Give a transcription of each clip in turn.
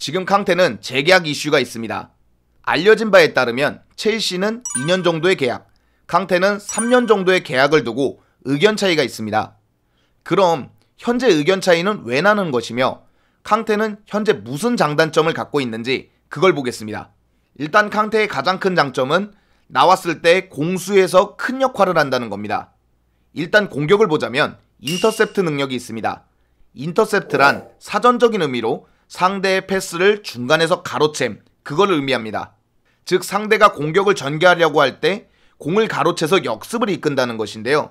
지금 캉테는 재계약 이슈가 있습니다. 알려진 바에 따르면 첼시는 2년 정도의 계약, 캉테는 3년 정도의 계약을 두고 의견 차이가 있습니다. 그럼 현재 의견 차이는 왜 나는 것이며 캉테는 현재 무슨 장단점을 갖고 있는지 그걸 보겠습니다. 일단 캉테의 가장 큰 장점은 나왔을 때 공수에서 큰 역할을 한다는 겁니다. 일단 공격을 보자면 인터셉트 능력이 있습니다. 인터셉트란 사전적인 의미로 상대의 패스를 중간에서 가로챔, 그걸 의미합니다. 즉 상대가 공격을 전개하려고 할 때 공을 가로채서 역습을 이끈다는 것인데요.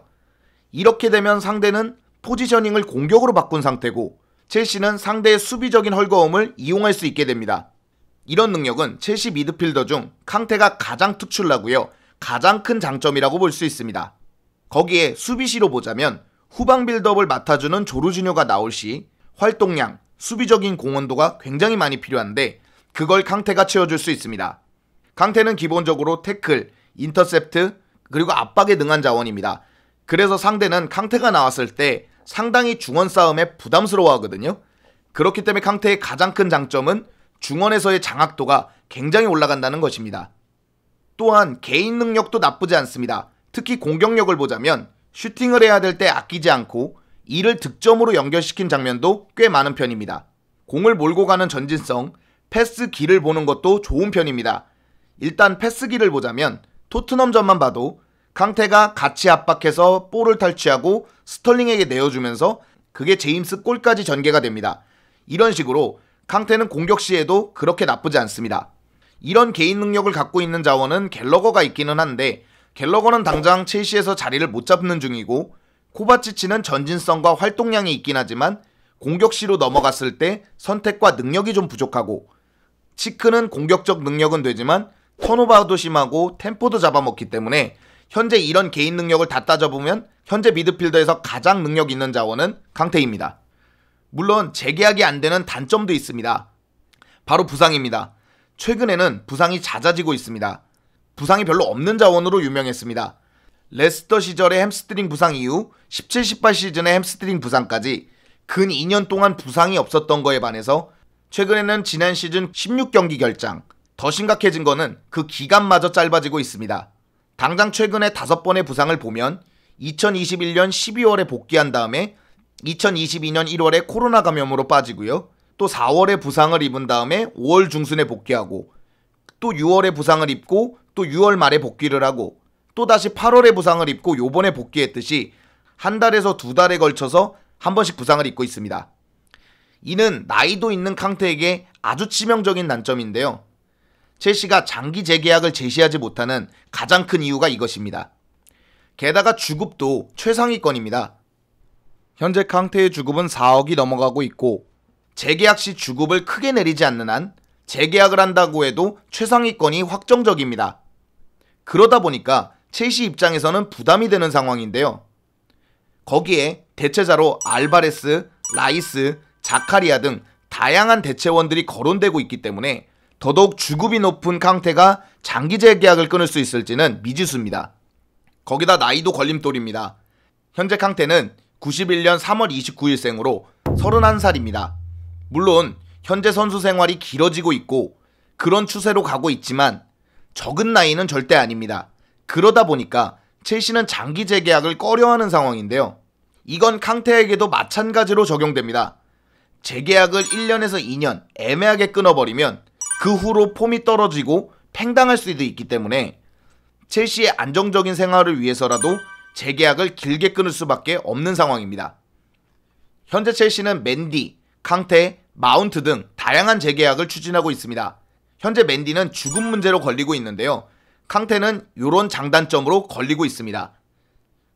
이렇게 되면 상대는 포지셔닝을 공격으로 바꾼 상태고 첼시는 상대의 수비적인 헐거움을 이용할 수 있게 됩니다. 이런 능력은 첼시 미드필더 중 캉테가 가장 특출나고요. 가장 큰 장점이라고 볼 수 있습니다. 거기에 수비시로 보자면 후방 빌드업을 맡아주는 조르지뇨가 나올 시 활동량, 수비적인 공헌도가 굉장히 많이 필요한데 그걸 강태가 채워줄 수 있습니다. 강태는 기본적으로 태클, 인터셉트, 그리고 압박에 능한 자원입니다. 그래서 상대는 강태가 나왔을 때 상당히 중원 싸움에 부담스러워 하거든요. 그렇기 때문에 강태의 가장 큰 장점은 중원에서의 장악도가 굉장히 올라간다는 것입니다. 또한 개인 능력도 나쁘지 않습니다. 특히 공격력을 보자면 슈팅을 해야 될 때 아끼지 않고 이를 득점으로 연결시킨 장면도 꽤 많은 편입니다. 공을 몰고 가는 전진성, 패스기를 보는 것도 좋은 편입니다. 일단 패스기를 보자면 토트넘전만 봐도 강태가 같이 압박해서 볼을 탈취하고 스털링에게 내어주면서 그게 제임스 골까지 전개가 됩니다. 이런 식으로 강태는 공격 시에도 그렇게 나쁘지 않습니다. 이런 개인 능력을 갖고 있는 자원은 갤러거가 있기는 한데 갤러거는 당장 첼시에서 자리를 못 잡는 중이고 코바치치는 전진성과 활동량이 있긴 하지만 공격시로 넘어갔을 때 선택과 능력이 좀 부족하고 치크는 공격적 능력은 되지만 턴오바도 심하고 템포도 잡아먹기 때문에 현재 이런 개인 능력을 다 따져보면 현재 미드필더에서 가장 능력 있는 자원은 강태입니다. 물론 재계약이 안 되는 단점도 있습니다. 바로 부상입니다. 최근에는 부상이 잦아지고 있습니다. 부상이 별로 없는 자원으로 유명했습니다. 레스터 시절의 햄스트링 부상 이후 17, 18 시즌의 햄스트링 부상까지 근 2년 동안 부상이 없었던 거에 반해서 최근에는 지난 시즌 16경기 결장, 더 심각해진 거는 그 기간마저 짧아지고 있습니다. 당장 최근에 5번의 부상을 보면 2021년 12월에 복귀한 다음에 2022년 1월에 코로나 감염으로 빠지고요. 또 4월에 부상을 입은 다음에 5월 중순에 복귀하고 또 6월에 부상을 입고 또 6월 말에 복귀를 하고 또다시 8월에 부상을 입고 요번에 복귀했듯이 한 달에서 두 달에 걸쳐서 한 번씩 부상을 입고 있습니다. 이는 나이도 있는 캉테에게 아주 치명적인 난점인데요. 첼시가 장기 재계약을 제시하지 못하는 가장 큰 이유가 이것입니다. 게다가 주급도 최상위권입니다. 현재 캉테의 주급은 4억이 넘어가고 있고 재계약 시 주급을 크게 내리지 않는 한 재계약을 한다고 해도 최상위권이 확정적입니다. 그러다 보니까 첼시 입장에서는 부담이 되는 상황인데요. 거기에 대체자로 알바레스, 라이스, 자카리아 등 다양한 대체원들이 거론되고 있기 때문에 더더욱 주급이 높은 캉테가 장기재 계약을 끊을 수 있을지는 미지수입니다. 거기다 나이도 걸림돌입니다. 현재 캉테는 91년 3월 29일생으로 31살입니다. 물론 현재 선수 생활이 길어지고 있고 그런 추세로 가고 있지만 적은 나이는 절대 아닙니다. 그러다 보니까 첼시는 장기 재계약을 꺼려하는 상황인데요. 이건 캉테에게도 마찬가지로 적용됩니다. 재계약을 1년에서 2년 애매하게 끊어버리면 그 후로 폼이 떨어지고 팽당할 수도 있기 때문에 첼시의 안정적인 생활을 위해서라도 재계약을 길게 끊을 수밖에 없는 상황입니다. 현재 첼시는 맨디, 캉테, 마운트 등 다양한 재계약을 추진하고 있습니다. 현재 맨디는 죽음 문제로 걸리고 있는데요. 캉테는 이런 장단점으로 걸리고 있습니다.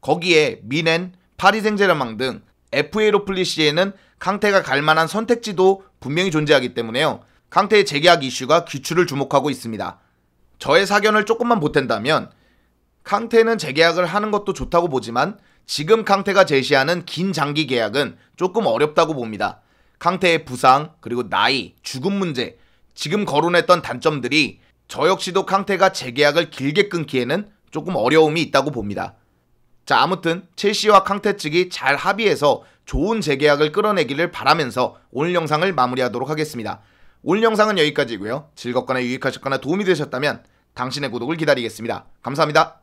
거기에 미넨, 파리 생제르망 등 FA로 풀리 시에는 캉테가 갈 만한 선택지도 분명히 존재하기 때문에요. 캉테의 재계약 이슈가 귀추를 주목하고 있습니다. 저의 사견을 조금만 보탠다면 캉테는 재계약을 하는 것도 좋다고 보지만 지금 캉테가 제시하는 긴 장기 계약은 조금 어렵다고 봅니다. 캉테의 부상, 그리고 나이, 죽음 문제, 지금 거론했던 단점들이 저 역시도 캉테가 재계약을 길게 끊기에는 조금 어려움이 있다고 봅니다. 자, 아무튼 첼시와 캉테 측이 잘 합의해서 좋은 재계약을 끌어내기를 바라면서 오늘 영상을 마무리하도록 하겠습니다. 오늘 영상은 여기까지고요. 즐겁거나 유익하셨거나 도움이 되셨다면 당신의 구독을 기다리겠습니다. 감사합니다.